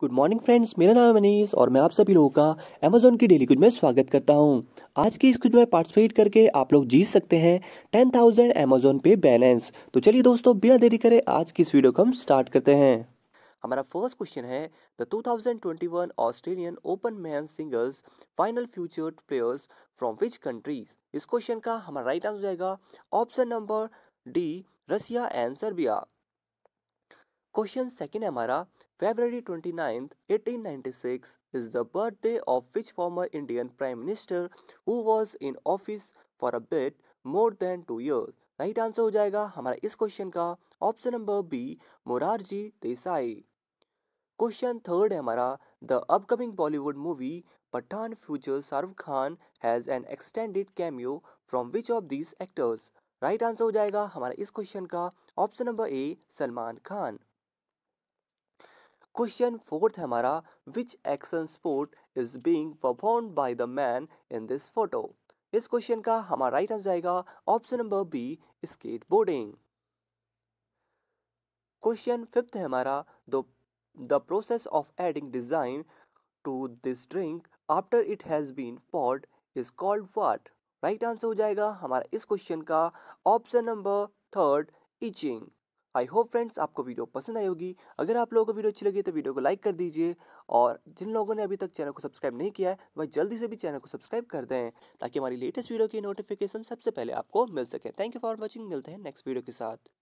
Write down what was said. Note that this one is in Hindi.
गुड मॉर्निंग फ्रेंड्स मेरा नाम है मनीष और मैं आप सभी लोगों का अमेजोन की डेली क्विज में स्वागत करता हूं। आज की इस क्विज में पार्टिसिपेट करके आप लोग जीत सकते हैं टेन थाउजेंड अमेजोन पे बैलेंस तो चलिए दोस्तों बिना देरी करें आज की इस वीडियो को हम स्टार्ट करते हैं हमारा फर्स्ट क्वेश्चन है the 2021 Australian open man singles final future players from which countries इस क्वेश्चन का हमारा राइट आंसर जाएगा option number D Russia and Serbia question second है हमारा February twenty ninth eighteen ninety six is the birthday of which former Indian prime minister who was in office for a bit more than two years right answer हो जाएगा हमारा इस क्वेश्चन का option number B Morarji Desai question third है हमारा the upcoming Bollywood movie Pathaan future Shahrukh Khan has an extended cameo from which of these actors right answer हो जाएगा हमारा इस क्वेश्चन का option number A Salman Khan question fourth है हमारा which action sport is being perform by the man in this photo इस क्वेश्चन का हमारा राइट आंसर आएगा option number B skateboarding question fifth है हमारा the process of adding design to this drink after it has been poured is called what right answer हो जाएगा हमारा इस क्वेश्चन का option number third etching I hope friends आपको वीडियो पसंद आई होगी अगर आप लोगों को वीडियो अच्छी लगी तो वीडियो को लाइक कर दीजिए और जिन लोगों ने अभी तक चैनल को सब्सक्राइब नहीं किया है वह जल्दी से भी चैनल को सब्सक्राइब कर दें ताकि हमारी लेटेस्ट वीडियो की नोटिफिकेशन सबसे पहले आपको मिल सके थैंक यू फॉर वॉचिंग मिलते हैं नेक्स्ट वीडियो के साथ